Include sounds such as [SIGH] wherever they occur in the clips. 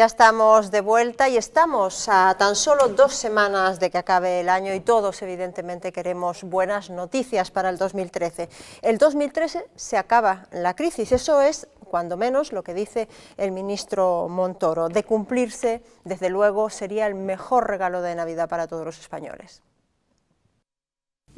Ya estamos de vuelta y estamos a tan solo dos semanas de que acabe el año y todos evidentemente queremos buenas noticias para el 2013. El 2013 se acaba la crisis, eso es cuando menos lo que dice el ministro Montoro. De cumplirse, desde luego, sería el mejor regalo de Navidad para todos los españoles.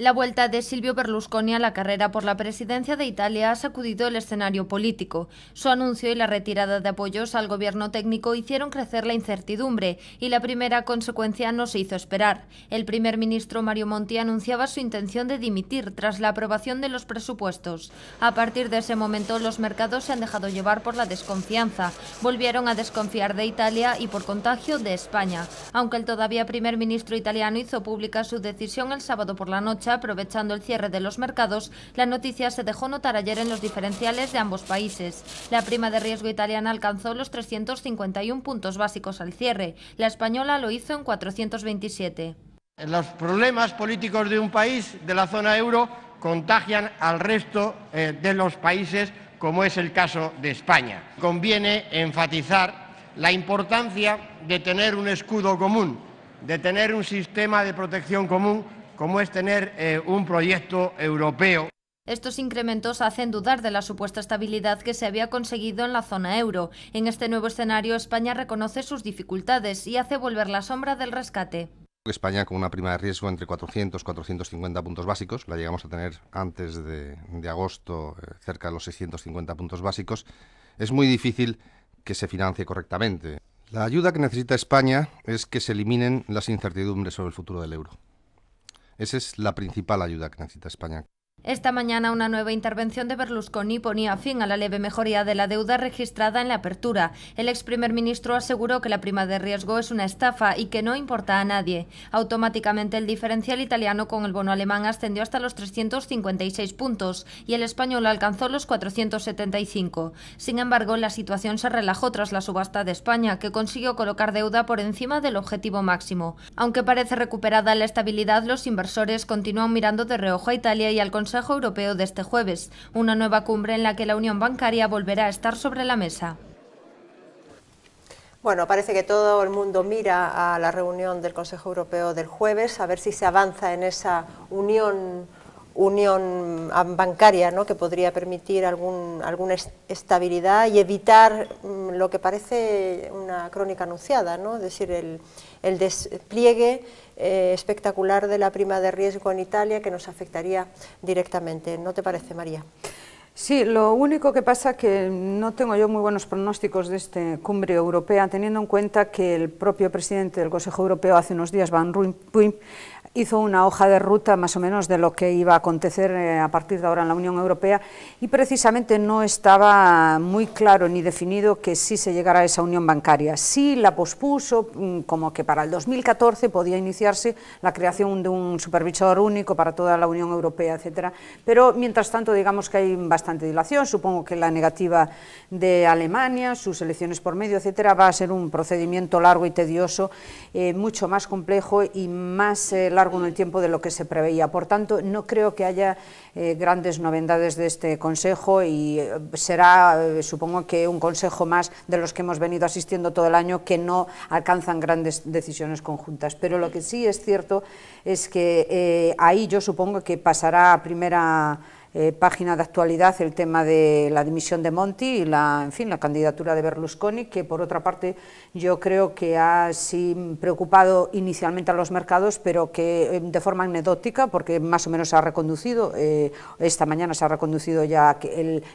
La vuelta de Silvio Berlusconi a la carrera por la presidencia de Italia ha sacudido el escenario político. Su anuncio y la retirada de apoyos al gobierno técnico hicieron crecer la incertidumbre y la primera consecuencia no se hizo esperar. El primer ministro Mario Monti anunciaba su intención de dimitir tras la aprobación de los presupuestos. A partir de ese momento los mercados se han dejado llevar por la desconfianza. Volvieron a desconfiar de Italia y por contagio de España. Aunque el todavía primer ministro italiano hizo pública su decisión el sábado por la noche, aprovechando el cierre de los mercados, la noticia se dejó notar ayer en los diferenciales de ambos países. La prima de riesgo italiana alcanzó los 351 puntos básicos al cierre. La española lo hizo en 427. Los problemas políticos de un país de la zona euro contagian al resto eh, de los países, como es el caso de España. Conviene enfatizar la importancia de tener un escudo común, de tener un sistema de protección común como es tener eh, un proyecto europeo. Estos incrementos hacen dudar de la supuesta estabilidad que se había conseguido en la zona euro. En este nuevo escenario, España reconoce sus dificultades y hace volver la sombra del rescate. España con una prima de riesgo entre 400 y 450 puntos básicos, la llegamos a tener antes de, agosto eh, cerca de los 650 puntos básicos, es muy difícil que se financie correctamente. La ayuda que necesita España es que se eliminen las incertidumbres sobre el futuro del euro. Esa es la principal ayuda que necesita España. Esta mañana una nueva intervención de Berlusconi ponía fin a la leve mejoría de la deuda registrada en la apertura. El ex primer ministro aseguró que la prima de riesgo es una estafa y que no importa a nadie. Automáticamente el diferencial italiano con el bono alemán ascendió hasta los 356 puntos y el español alcanzó los 475. Sin embargo, la situación se relajó tras la subasta de España, que consiguió colocar deuda por encima del objetivo máximo. Aunque parece recuperada la estabilidad, los inversores continúan mirando de reojo a Italia y al Consejo Europeo de este jueves, una nueva cumbre en la que la Unión Bancaria volverá a estar sobre la mesa. Bueno, parece que todo el mundo mira a la reunión del Consejo Europeo del jueves, a ver si se avanza en esa unión unión bancaria ¿no? que podría permitir algún, alguna estabilidad y evitar mm, lo que parece una crónica anunciada, ¿no? es decir, el, el despliegue eh, espectacular de la prima de riesgo en Italia que nos afectaría directamente. ¿No te parece, María? Sí, lo único que pasa es que no tengo yo muy buenos pronósticos de esta cumbre europea, teniendo en cuenta que el propio presidente del Consejo Europeo hace unos días, Van Rompuy, hizo una hoja de ruta más o menos de lo que iba a acontecer eh, a partir de ahora en la Unión Europea y precisamente no estaba muy claro ni definido que sí se llegara a esa unión bancaria. Sí la pospuso mm, como que para el 2014 podía iniciarse la creación de un supervisor único para toda la Unión Europea, etcétera. Pero mientras tanto digamos que hay bastante dilación, supongo que la negativa de Alemania, sus elecciones por medio, etcétera, va a ser un procedimiento largo y tedioso, eh, mucho más complejo y más largo eh, largo el tiempo de lo que se preveía. Por tanto, no creo que haya eh, grandes novedades de este Consejo y eh, será, eh, supongo que, un Consejo más de los que hemos venido asistiendo todo el año que no alcanzan grandes decisiones conjuntas. Pero lo que sí es cierto es que ahí yo supongo que pasará a primera eh, página de actualidad el tema de la dimisión de Monti y la, en fin, la candidatura de Berlusconi, que por otra parte yo creo que ha preocupado inicialmente a los mercados, pero que eh, de forma anecdótica, porque más o menos se ha reconducido, eh, esta mañana se ha reconducido ya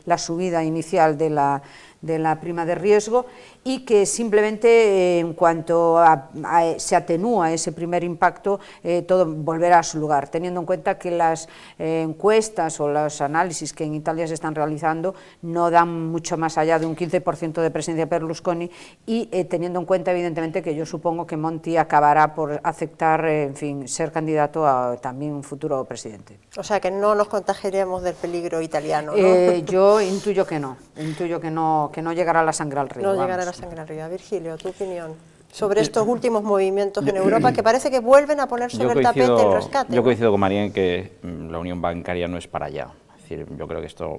la subida inicial de la, de la prima de riesgo y que simplemente eh, en cuanto a, se atenúa ese primer impacto, eh, todo volverá a su lugar, teniendo en cuenta que las eh, encuestas o los análisis que en Italia se están realizando no dan mucho más allá de un 15% de presencia de Berlusconi y teniendo en cuenta evidentemente que yo supongo que Monti acabará por aceptar, en fin, ser candidato a también un futuro presidente. O sea que no nos contagiaremos del peligro italiano, [LAUGHS] yo intuyo que no, intuyo que no que no llegará la sangre al río. No llegará la sangre al río. Virgilio, tu opinión sobre estos últimos movimientos en Europa que parece que vuelven a poner sobre el tapete el rescate. Yo coincido con María en que mm, la unión bancaria no es para allá. decir, yo creo que esto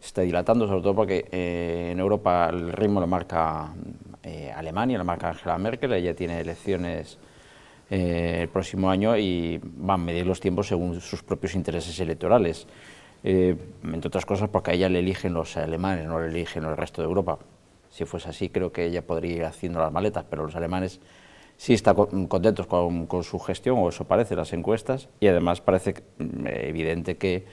se está dilatando, sobre todo porque eh, en Europa el ritmo lo marca eh, Alemania, lo marca Angela Merkel, ella tiene elecciones eh, el próximo año y van a medir los tiempos según sus propios intereses electorales. Eh, entre otras cosas porque a ella le eligen los alemanes, no le eligen el resto de Europa. Si fuese así, creo que ella podría ir haciendo las maletas, pero los alemanes sí están contentos con, su gestión, o eso parece, las encuestas, y además parece mm, evidente que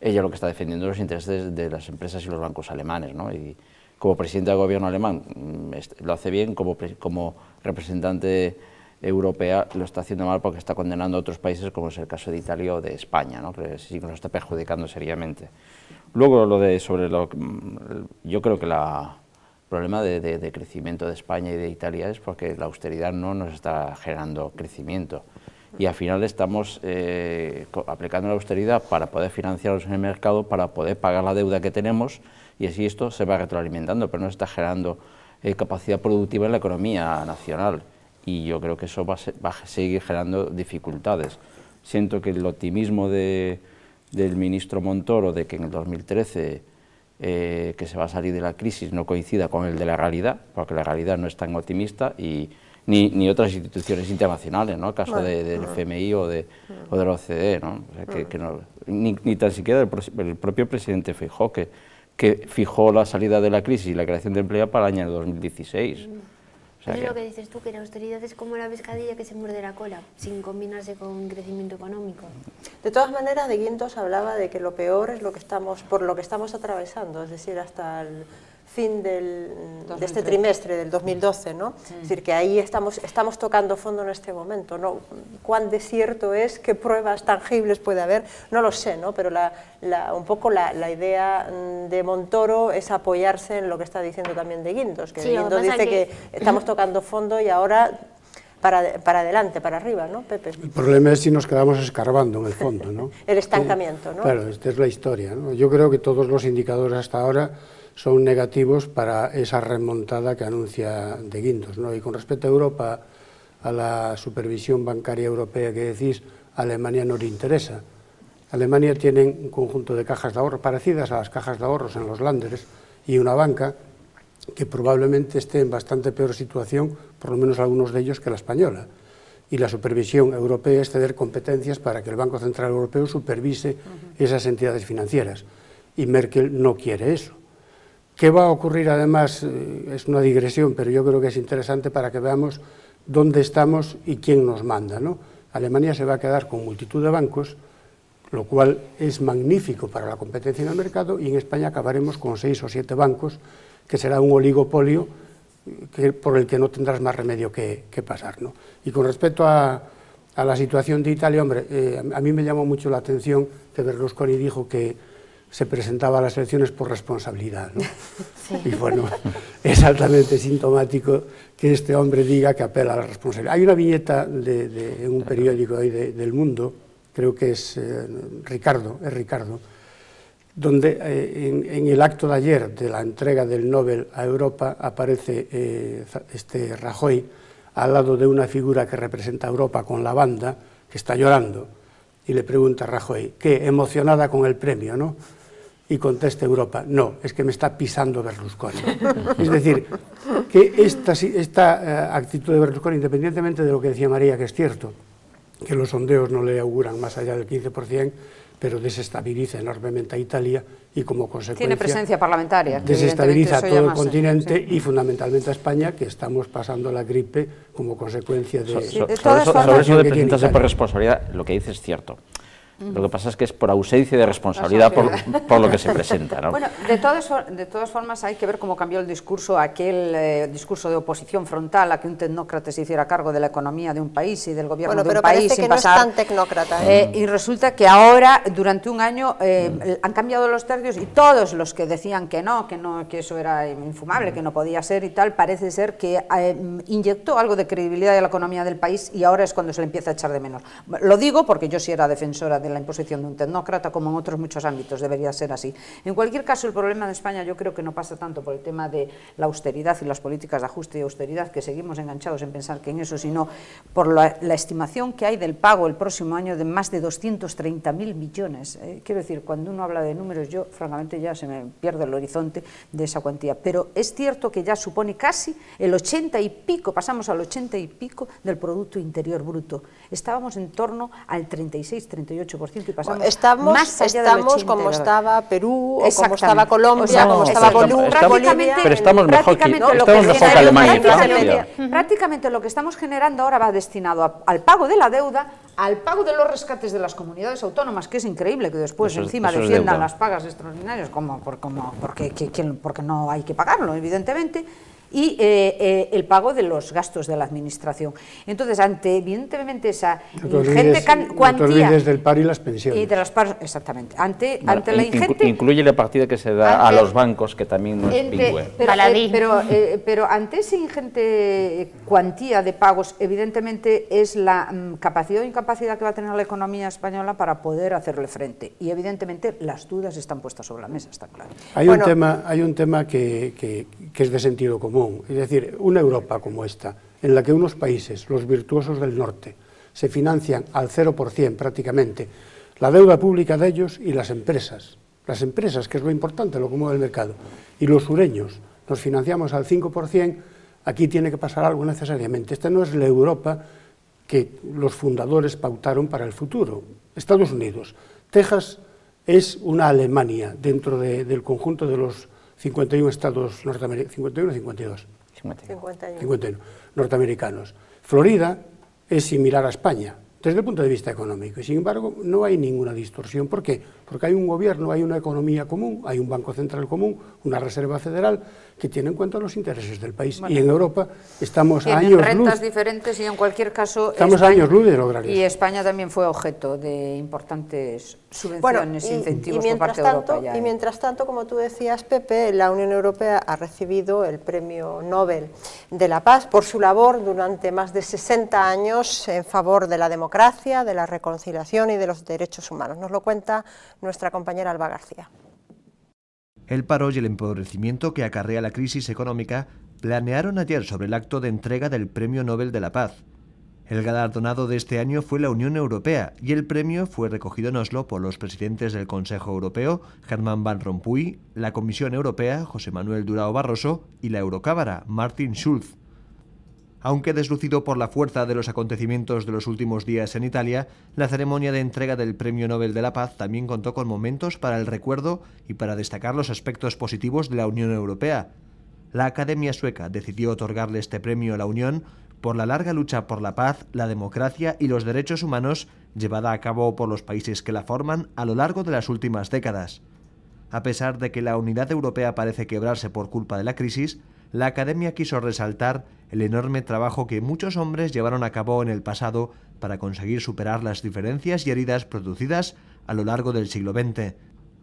ella lo que está defendiendo son los intereses de las empresas y los bancos alemanes, ¿no? Y, como presidente del gobierno alemán mm, este, lo hace bien, como, como representante europea lo está haciendo mal porque está condenando a otros países, como es el caso de Italia o de España, ¿no? que sí nos está perjudicando seriamente. Luego, lo de sobre lo, mm, yo creo que el problema de, crecimiento de España y de Italia es porque la austeridad no nos está generando crecimiento. Y al final estamos eh, aplicando la austeridad para poder financiarnos en el mercado, para poder pagar la deuda que tenemos, y así esto se va retroalimentando, pero no está generando eh, capacidad productiva en la economía nacional y yo creo que eso va a, seguir generando dificultades. Siento que el optimismo del ministro Montoro de que en el 2013 eh, que se va a salir de la crisis no coincida con el de la realidad, porque la realidad no es tan optimista y ni, otras instituciones internacionales, ¿no? El caso del FMI o de, la OCDE, ¿no? ni, ni, tan siquiera el, propio presidente Fijó, que, que fijó la salida de la crisis y la creación de empleo para el año 2016 es lo que dices tú, que la austeridad es como la pescadilla que se muerde la cola, sin combinarse con crecimiento económico. De todas maneras, De Guintos hablaba de que lo peor es lo que estamos, por lo que estamos atravesando, es decir, hasta el fin del, de este trimestre del 2012, ¿no? Es mm. decir, que ahí estamos, estamos tocando fondo en este momento, ¿no? ¿Cuán desierto es? ¿Qué pruebas tangibles puede haber? No lo sé, ¿no? Pero un poco la, la, idea mm, de Montoro es apoyarse en lo que está diciendo también de Guindos, que Guindos dice que... estamos tocando fondo y ahora para, para, adelante, para arriba, ¿no, Pepe? El problema es si nos quedamos escarbando en el fondo, ¿no? [LAUGHS] el estancamiento, ¿no? Claro, esta es la historia, ¿no? Yo creo que todos los indicadores hasta ahora son negativos para esa remontada que anuncia de Guindos. ¿no? Y con respecto a Europa, a la supervisión bancaria europea que decís, a Alemania no le interesa. Alemania tiene un conjunto de cajas de ahorro parecidas a las cajas de ahorros en los Landers y una banca que probablemente esté en bastante peor situación, por lo menos algunos de ellos, que la española. Y la supervisión europea es ceder competencias para que el Banco Central Europeo supervise esas entidades financieras. Y Merkel no quiere eso. ¿Qué va a ocurrir además? Eh, es una digresión, pero yo creo que es interesante para que veamos dónde estamos y quién nos manda. ¿no? Alemania se va a quedar con multitud de bancos, lo cual es magnífico para la competencia en el mercado, y en España acabaremos con seis o siete bancos, que será un oligopolio eh, que, por el que no tendrás más remedio que, pasar. ¿no? Y con respecto a, la situación de Italia, hombre, eh, a mí me llamó mucho la atención que Berlusconi dijo que se presentaba a las elecciones por responsabilidad. ¿no? [LAUGHS] Y bueno, [LAUGHS] es altamente sintomático que este hombre diga que apela a la responsabilidad. Hay una viñeta de, en un periódico del mundo, creo que es eh, Ricardo, es Ricardo, donde eh, en, el acto de ayer de la entrega del Nobel a Europa aparece eh, este Rajoy al lado de una figura que representa a Europa con la banda, que está llorando, y le pregunta a Rajoy, ¿qué? Emocionada con el premio, ¿no? y contesta Europa, no, es que me está pisando Berlusconi. [LAUGHS] es decir, que esta, eh, actitud de Berlusconi, independientemente de lo que decía María, que es cierto, que los sondeos no le auguran más allá del 15%, pero desestabiliza enormemente a Italia y como consecuencia... Tiene presencia parlamentaria. Desestabiliza a todo el continente y fundamentalmente a España, que estamos pasando la gripe como consecuencia de... de sobre, sobre eso de por responsabilidad, lo que dice es cierto. Lo que pasa es que es por ausencia de responsabilidad por, por, lo que se presenta. Bueno, de, de todas formas hay que ver cómo cambió el discurso, aquel eh, discurso de oposición frontal a que un tecnócrata se hiciera cargo de la economía de un país y del gobierno de un país. Pero parece que es tecnócrata. ¿eh? Eh, y resulta que ahora, durante un año, mm. han cambiado los tercios y todos los que decían que no, que, no, que eso era infumable, que no podía ser y tal, parece ser que inyectó algo de credibilidad a la economía del país y ahora es cuando se le empieza a echar de menos. Lo digo porque yo sí era defensora de la imposición de un tecnócrata, como en otros muchos ámbitos debería ser así. En cualquier caso, el problema de España yo creo que no pasa tanto por el tema de la austeridad y las políticas de ajuste y austeridad, que seguimos enganchados en pensar que en eso, sino por la, estimación que hay del pago el próximo año de más de 230.000 millones. Eh. quiero decir, cuando uno habla de números, yo francamente ya se me pierde el horizonte de esa cuantía, pero es cierto que ya supone casi el 80 y pico, pasamos al 80 y pico del Producto Interior Bruto. Estábamos en torno al 36-38% y estamos, más como estaba Perú, como estaba Colombia, como estaba Bolivia. pero estamos Prácticamente, lo que estamos generando ahora va destinado al pago de la deuda, al pago de los rescates de las comunidades autónomas, que es increíble que después encima defiendan las pagas extraordinarias, como, por, como porque, porque no hay que pagarlo, evidentemente y eh, eh, el pago de los gastos de la administración. Entonces, ante evidentemente esa ingente cuantía... del paro y las pensiones. Y de las exactamente. Ante, ante la Incluye la partida que se da a los bancos, que también es Pero, eh, pero, ante esa ingente cuantía de pagos, evidentemente es la mm, capacidad o incapacidad que va a tener la economía española para poder hacerle frente. Y evidentemente las dudas están puestas sobre la mesa, está claro. Hay, un, tema, hay un tema que es de sentido común es decir, una Europa como esta, en la que unos países, los virtuosos del norte, se financian al 0% prácticamente, la deuda pública de ellos y las empresas, las empresas, que es lo importante, lo común del mercado, y los sureños, nos financiamos al 5%, aquí tiene que pasar algo necesariamente. Esta no es la Europa que los fundadores pautaron para el futuro. Estados Unidos, Texas es una Alemania dentro del conjunto de los 51 estados norteamericanos, 51 o 52. 51. 51 norteamericanos. Florida es similar a España desde el punto de vista económico y sin embargo no hay ninguna distorsión. ¿Por qué? porque hay un gobierno, hay una economía común, hay un Banco Central común, una Reserva Federal, que tiene en cuenta los intereses del país. y en Europa estamos a años rentas luz. diferentes y en cualquier caso... Estamos años luz de lograr Y España también fue objeto de importantes subvenciones e incentivos por parte de Europa. y ¿eh? mientras tanto, como tú decías, Pepe, la Unión Europea ha recibido el Premio Nobel de la Paz por su labor durante más de 60 años en favor de la democracia, de la reconciliación y de los derechos humanos. Nos lo cuenta nuestra compañera Alba García. El paro y el empobrecimiento que acarrea la crisis económica planearon ayer sobre el acto de entrega del Premio Nobel de la Paz. El galardonado de este año fue la Unión Europea y el premio fue recogido en Oslo por los presidentes del Consejo Europeo, Germán Van Rompuy, la Comisión Europea, José Manuel Durao Barroso, y la Eurocámara, Martin Schulz. Aunque deslucido por la fuerza de los acontecimientos de los últimos días en Italia, la ceremonia de entrega del Premio Nobel de la Paz también contó con momentos para el recuerdo y para destacar los aspectos positivos de la Unión Europea. La Academia Sueca decidió otorgarle este premio a la Unión por la larga lucha por la paz, la democracia y los derechos humanos llevada a cabo por los países que la forman a lo largo de las últimas décadas. A pesar de que la unidad europea parece quebrarse por culpa de la crisis, la Academia quiso resaltar el enorme trabajo que muchos hombres llevaron a cabo en el pasado para conseguir superar las diferencias y heridas producidas a lo largo del siglo XX.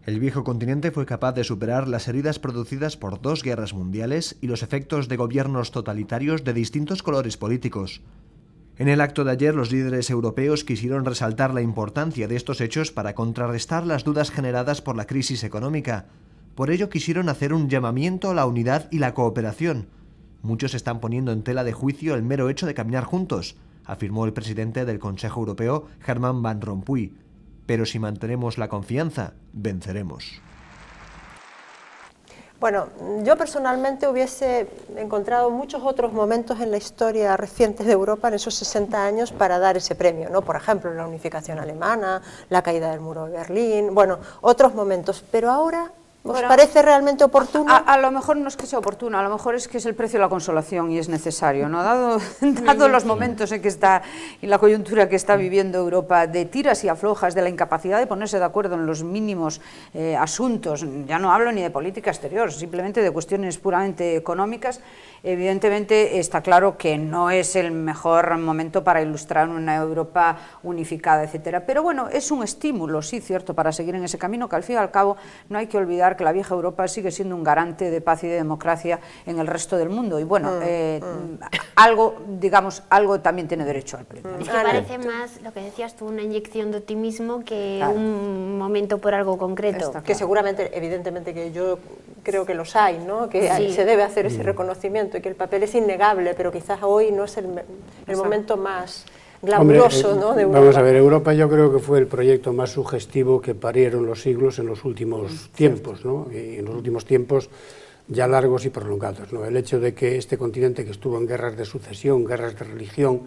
El viejo continente fue capaz de superar las heridas producidas por dos guerras mundiales y los efectos de gobiernos totalitarios de distintos colores políticos. En el acto de ayer los líderes europeos quisieron resaltar la importancia de estos hechos para contrarrestar las dudas generadas por la crisis económica, por ello quisieron hacer un llamamiento a la unidad y la cooperación. Muchos están poniendo en tela de juicio el mero hecho de caminar juntos, afirmó el presidente del Consejo Europeo, Germán Van Rompuy. Pero si mantenemos la confianza, venceremos. Bueno, yo personalmente hubiese encontrado muchos otros momentos en la historia reciente de Europa, en esos 60 años, para dar ese premio, ¿no? Por ejemplo, la unificación alemana, la caída del muro de Berlín, bueno, otros momentos. Pero ahora ¿Os parece realmente oportuno? A, lo mejor no es que sea oportuno, a lo mejor es que es el precio de la consolación y es necesario, ¿no? Dado, [LAUGHS] dado los momentos en que está y la coyuntura que está viviendo Europa de tiras y aflojas, de la incapacidad de ponerse de acuerdo en los mínimos eh, asuntos, ya no hablo ni de política exterior, simplemente de cuestiones puramente económicas, Evidentemente está claro que no es el mejor momento para ilustrar una Europa unificada, etcétera, pero bueno, es un estímulo, sí, cierto, para seguir en ese camino que al fin y al cabo no hay que olvidar que la vieja Europa sigue siendo un garante de paz y de democracia en el resto del mundo y bueno, mm, eh, mm. algo, digamos, algo también tiene derecho al pleno. Me mm, parece más lo que decías tú, una inyección de optimismo que un momento por algo concreto. Que seguramente, evidentemente que yo creo que los hay, ¿no? que se debe hacer ese mm. reconocimiento y que el papel es innegable, pero quizás hoy no es el, momento más glamuroso eh, ¿no? de Vamos a ver, Europa yo creo que fue el proyecto más sugestivo que parieron los siglos en los últimos mm, tiempos, ¿no? y en los últimos tiempos ya largos y prolongados. ¿no? El hecho de que este continente que estuvo en guerras de sucesión, guerras de religión,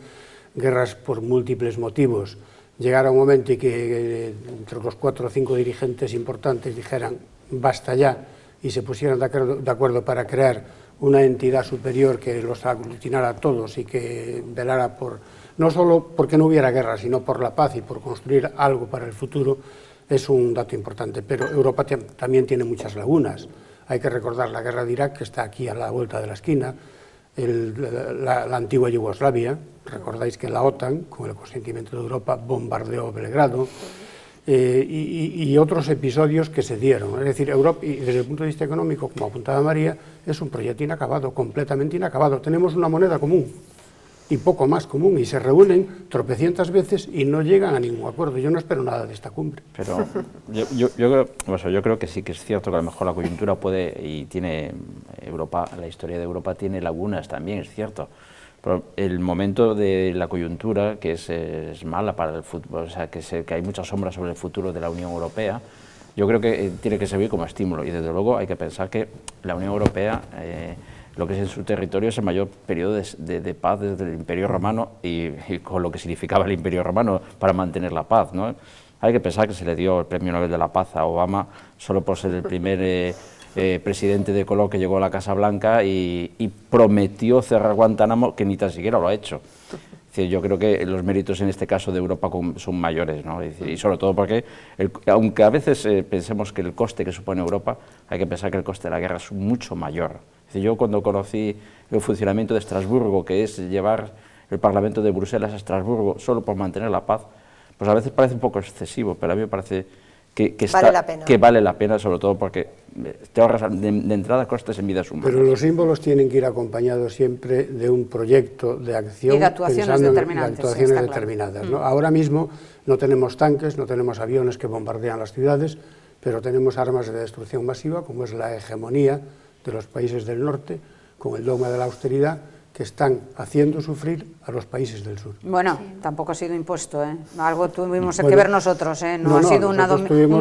guerras por múltiples motivos, llegara un momento y que eh, entre los cuatro o cinco dirigentes importantes dijeran basta ya, y se pusieran de acuerdo, para crear una entidad superior que los aglutinara a todos y que velara por, no solo porque no hubiera guerra, sino por la paz y por construir algo para el futuro, es un dato importante. Pero Europa también tiene muchas lagunas. Hay que recordar la guerra de Irak, que está aquí a la vuelta de la esquina, la, antigua Yugoslavia, recordáis que la OTAN, con el consentimiento de Europa, bombardeó Belgrado eh, y, otros episodios que se dieron. Es decir, Europa, y desde el punto de vista económico, como apuntaba María, es un proyecto inacabado, completamente inacabado. Tenemos una moneda común y poco más común, y se reúnen tropecientas veces y no llegan a ningún acuerdo. Yo no espero nada de esta cumbre. Pero yo, yo, creo, yo creo que sí que es cierto que a lo mejor la coyuntura puede, y tiene Europa, la historia de Europa tiene lagunas también, es cierto el momento de la coyuntura, que es, mala para el fútbol, o sea, que, que hay muchas sombras sobre el futuro de la Unión Europea, yo creo que eh, tiene que servir como estímulo y desde luego hay que pensar que la Unión Europea, eh, lo que es en su territorio, es el mayor periodo de, paz desde el Imperio Romano y, con lo que significaba el Imperio Romano para mantener la paz. ¿no? Hay que pensar que se le dio el Premio Nobel de la Paz a Obama solo por ser el primer... Eh, eh, presidente de color que llegó a la Casa Blanca y, prometió cerrar Guantánamo, que ni tan siquiera lo ha hecho. yo creo que los méritos en este caso de Europa son mayores, y sobre todo porque, aunque a veces eh, pensemos que el coste que supone Europa, hay que pensar que el coste de la guerra es mucho mayor. yo cuando conocí el funcionamiento de Estrasburgo, que es llevar el Parlamento de Bruselas a Estrasburgo solo por mantener la paz, pues a veces parece un poco excesivo, pero a mí me parece que, vale la pena. que vale la pena, sobre todo porque eh, te ahorras de, entrada costes en vidas humanas. Pero los símbolos tienen que ir acompañados siempre de un proyecto de acción y de actuaciones pensando en determinadas. Mm. Ahora mismo no tenemos tanques, no tenemos aviones que bombardean las ciudades, pero tenemos armas de destrucción masiva, como es la hegemonía de los países del norte, con el dogma de la austeridad, que están haciendo sufrir a los países del sur. Bueno, tampoco ha sido impuesto, ¿eh? algo tuvimos que ver nosotros, ¿eh? no, ha sido un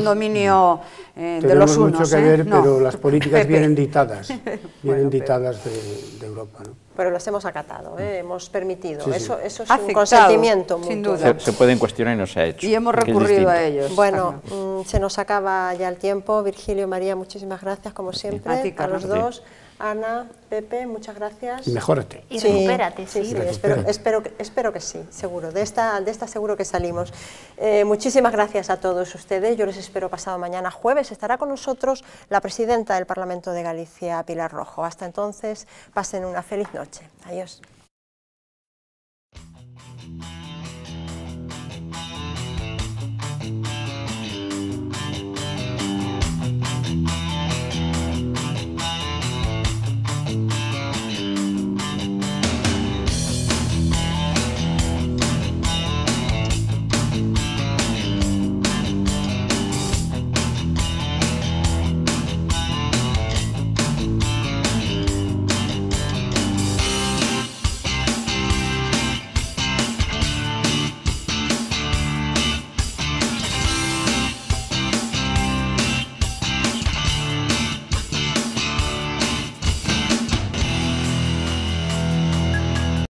dominio eh, de los unos. mucho que ¿eh? ver, pero las políticas vienen dictadas, [LAUGHS] vienen dictadas de, Europa. Pero las hemos acatado, ¿eh? mm. hemos permitido, Eso, es un consentimiento sin Duda. Se, puede pueden cuestionar y no se ha hecho. Y hemos recurrido a ellos. Bueno, ah, mm, se nos acaba ya el tiempo, Virgilio, María, muchísimas gracias como siempre, a los dos. Ana, Pepe, muchas gracias. Y mejórate. Y sí, sí. espero, espero, espero, que sí, seguro. De esta, de esta seguro que salimos. Eh, muchísimas gracias a todos ustedes. Yo les espero pasado mañana jueves. Estará con nosotros la presidenta del Parlamento de Galicia, Pilar Rojo. Hasta entonces, pasen una feliz noche. Adiós.